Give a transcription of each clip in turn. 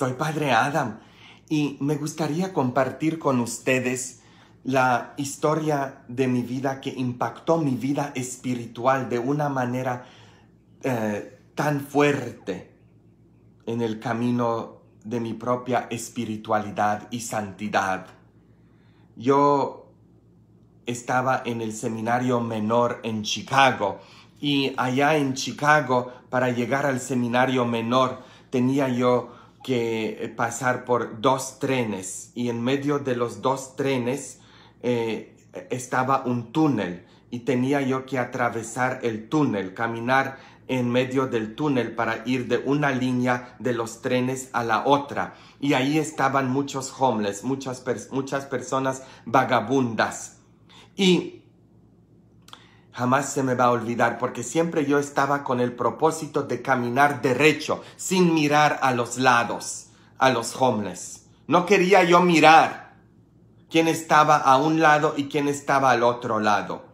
Soy Padre Adam y me gustaría compartir con ustedes la historia de mi vida que impactó mi vida espiritual de una manera eh, tan fuerte en el camino de mi propia espiritualidad y santidad. Yo estaba en el seminario menor en Chicago y allá en Chicago para llegar al seminario menor tenía yo que eh, pasar por dos trenes y en medio de los dos trenes eh, estaba un túnel y tenía yo que atravesar el túnel, caminar en medio del túnel para ir de una línea de los trenes a la otra. Y ahí estaban muchos homeless, muchas, muchas personas vagabundas. Y jamás se me va a olvidar porque siempre yo estaba con el propósito de caminar derecho, sin mirar a los lados, a los homeless. No quería yo mirar quién estaba a un lado y quién estaba al otro lado.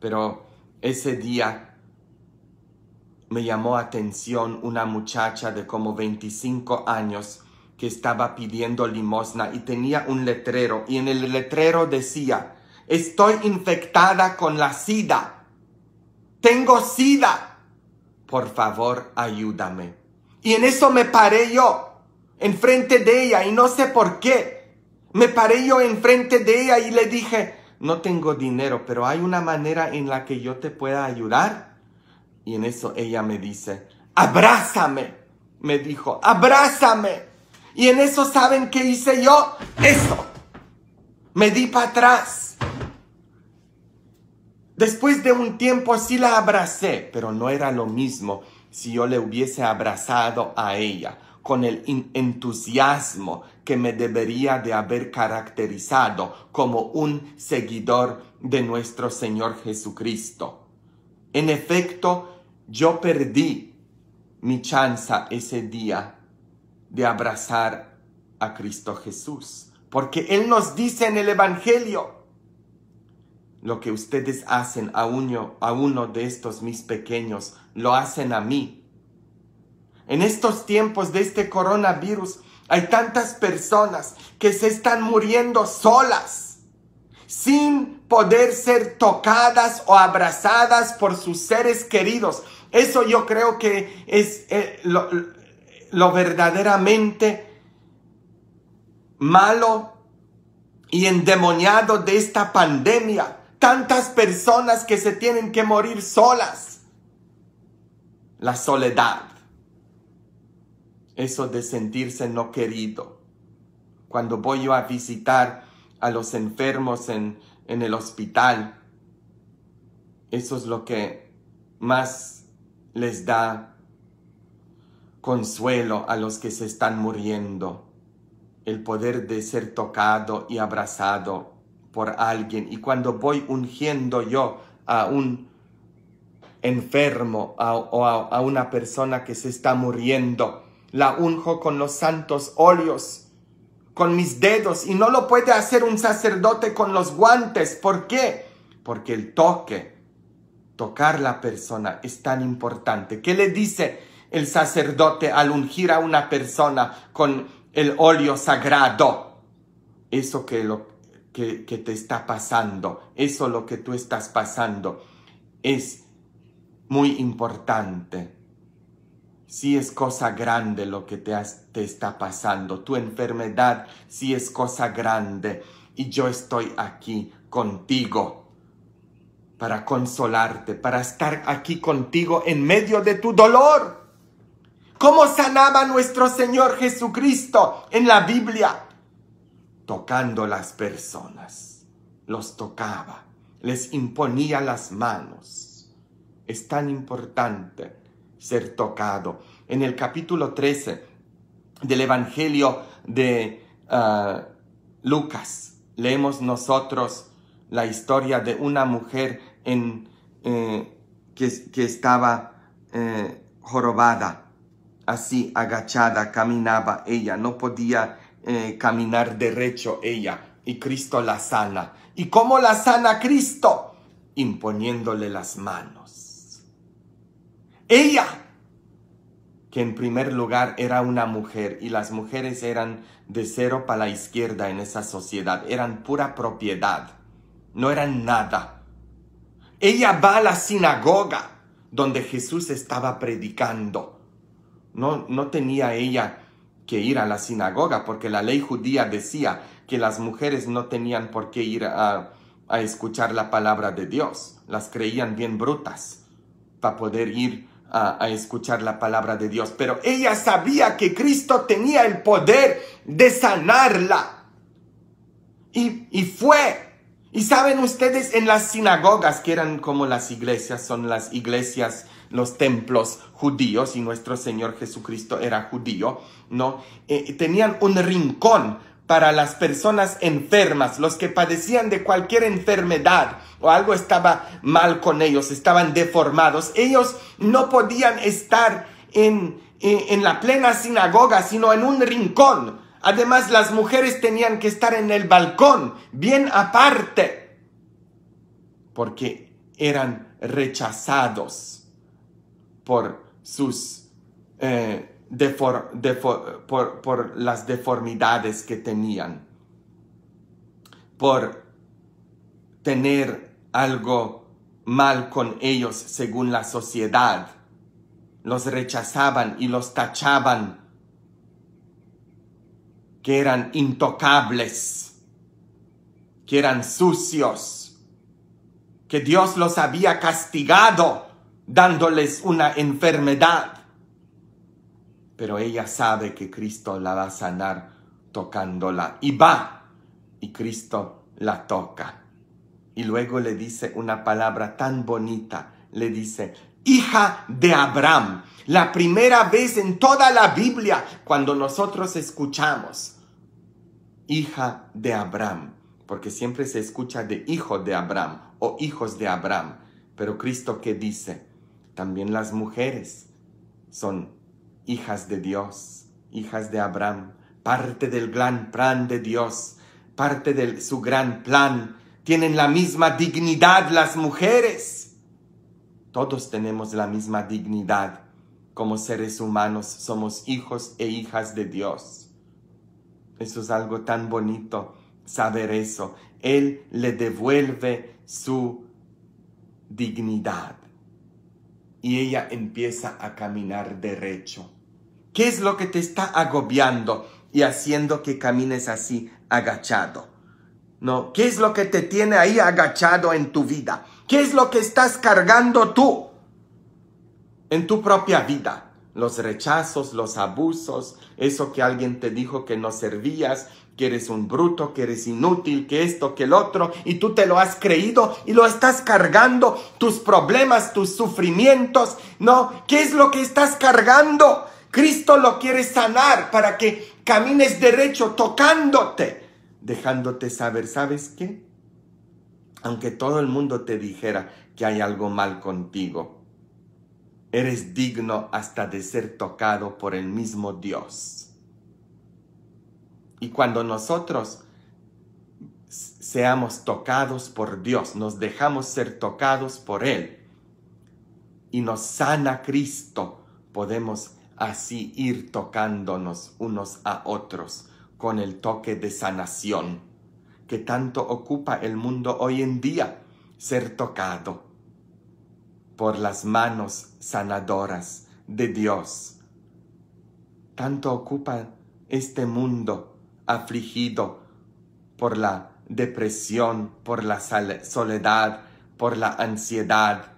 Pero ese día me llamó atención una muchacha de como 25 años que estaba pidiendo limosna y tenía un letrero y en el letrero decía, estoy infectada con la sida tengo sida, por favor ayúdame. Y en eso me paré yo, enfrente de ella, y no sé por qué. Me paré yo enfrente de ella y le dije, no tengo dinero, pero hay una manera en la que yo te pueda ayudar. Y en eso ella me dice, abrázame, me dijo, abrázame. Y en eso saben qué hice yo, eso. Me di para atrás Después de un tiempo sí la abracé, pero no era lo mismo si yo le hubiese abrazado a ella con el entusiasmo que me debería de haber caracterizado como un seguidor de nuestro Señor Jesucristo. En efecto, yo perdí mi chance ese día de abrazar a Cristo Jesús, porque Él nos dice en el Evangelio, lo que ustedes hacen a uno, a uno de estos mis pequeños, lo hacen a mí. En estos tiempos de este coronavirus hay tantas personas que se están muriendo solas, sin poder ser tocadas o abrazadas por sus seres queridos. Eso yo creo que es eh, lo verdaderamente malo y endemoniado de esta pandemia tantas personas que se tienen que morir solas. La soledad, eso de sentirse no querido. Cuando voy a visitar a los enfermos en, en el hospital, eso es lo que más les da consuelo a los que se están muriendo, el poder de ser tocado y abrazado por alguien. Y cuando voy ungiendo yo a un enfermo o a, una persona que se está muriendo, la unjo con los santos óleos, con mis dedos, y no lo puede hacer un sacerdote con los guantes. ¿Por qué? Porque el toque, tocar la persona es tan importante. ¿Qué le dice el sacerdote al ungir a una persona con el óleo sagrado? Eso que lo que, te está pasando, eso lo que tú estás pasando es muy importante. Si es cosa grande lo que te, te está pasando, tu enfermedad si es cosa grande y yo estoy aquí contigo para consolarte, para estar aquí contigo en medio de tu dolor. ¿Cómo sanaba nuestro Señor Jesucristo en la Biblia? tocando las personas. Los tocaba, les imponía las manos. Es tan importante ser tocado. En el capítulo 13 del Evangelio de ah, Lucas leemos nosotros la historia de una mujer en, eh, que, estaba eh, jorobada, así agachada, caminaba ella, no podía eh, caminar derecho ella y Cristo la sana. ¿Y cómo la sana Cristo? Imponiéndole las manos. Ella, que en primer lugar era una mujer y las mujeres eran de cero para la izquierda en esa sociedad, eran pura propiedad, no eran nada. Ella va a la sinagoga donde Jesús estaba predicando. No, no tenía ella que ir a la sinagoga, porque la ley judía decía que las mujeres no tenían por qué ir a, escuchar la palabra de Dios. Las creían bien brutas para poder ir a, escuchar la palabra de Dios. Pero ella sabía que Cristo tenía el poder de sanarla. y, y fue y saben ustedes, en las sinagogas, que eran como las iglesias, son las iglesias, los templos judíos, y nuestro Señor Jesucristo era judío, ¿no? Eh, tenían un rincón para las personas enfermas, los que padecían de cualquier enfermedad o algo estaba mal con ellos, estaban deformados. Ellos no podían estar en, eh, en la plena sinagoga, sino en un rincón Además, las mujeres tenían que estar en el balcón, bien aparte, porque eran rechazados por sus eh, por las deformidades que tenían, por tener algo mal con ellos según la sociedad. Los rechazaban y los tachaban que eran intocables, que eran sucios, que Dios los había castigado dándoles una enfermedad. Pero ella sabe que Cristo la va a sanar tocándola y va y Cristo la toca. Y luego le dice una palabra tan bonita, le dice, hija de Abraham. La primera vez en toda la Biblia cuando nosotros escuchamos hija de Abraham, porque siempre se escucha de hijo de Abraham o hijos de Abraham. Pero Cristo que dice, también las mujeres son hijas de Dios, hijas de Abraham, parte del gran plan de Dios, parte de su gran plan. Tienen la misma dignidad las mujeres todos tenemos la misma dignidad. Como seres humanos somos hijos e hijas de Dios. Eso es algo tan bonito, saber eso. Él le devuelve su dignidad y ella empieza a caminar derecho. ¿Qué es lo que te está agobiando y haciendo que camines así agachado? ¿No? ¿Qué es lo que te tiene ahí agachado en tu vida? ¿Qué es lo que estás cargando tú en tu propia vida? Los rechazos, los abusos, eso que alguien te dijo que no servías, que eres un bruto, que eres inútil, que esto, que el otro, y tú te lo has creído y lo estás cargando, tus problemas, tus sufrimientos, ¿no? ¿Qué es lo que estás cargando? Cristo lo quiere sanar para que camines derecho tocándote, dejándote saber, ¿sabes qué? aunque todo el mundo te dijera que hay algo mal contigo. Eres digno hasta de ser tocado por el mismo Dios. Y cuando nosotros seamos tocados por Dios, nos dejamos ser tocados por Él y nos sana Cristo, podemos así ir tocándonos unos a otros con el toque de sanación que tanto ocupa el mundo hoy en día, ser tocado por las manos sanadoras de Dios. Tanto ocupa este mundo afligido por la depresión, por la soledad, por la ansiedad.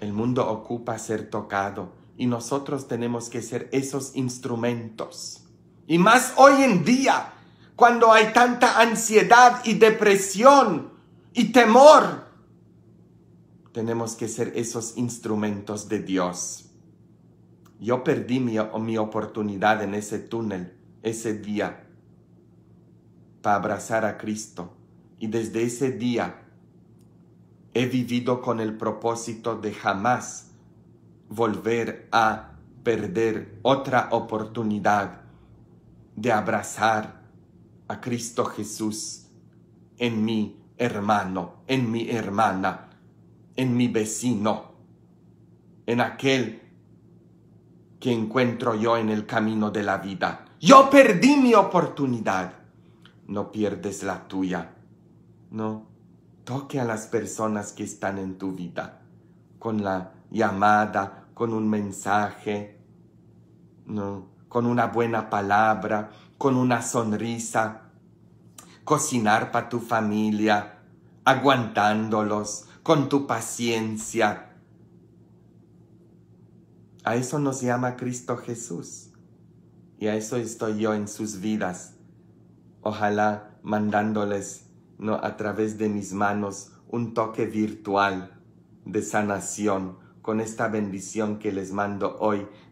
El mundo ocupa ser tocado y nosotros tenemos que ser esos instrumentos. Y más hoy en día, cuando hay tanta ansiedad y depresión y temor. Tenemos que ser esos instrumentos de Dios. Yo perdí mi, mi oportunidad en ese túnel, ese día, para abrazar a Cristo. Y desde ese día he vivido con el propósito de jamás volver a perder otra oportunidad de abrazar a Cristo Jesús en mi hermano, en mi hermana, en mi vecino, en aquel que encuentro yo en el camino de la vida. Yo perdí mi oportunidad. No pierdes la tuya. No. Toque a las personas que están en tu vida con la llamada, con un mensaje, no, con una buena palabra, con una sonrisa, cocinar para tu familia, aguantándolos con tu paciencia. A eso nos llama Cristo Jesús. Y a eso estoy yo en sus vidas. Ojalá mandándoles ¿no? a través de mis manos un toque virtual de sanación con esta bendición que les mando hoy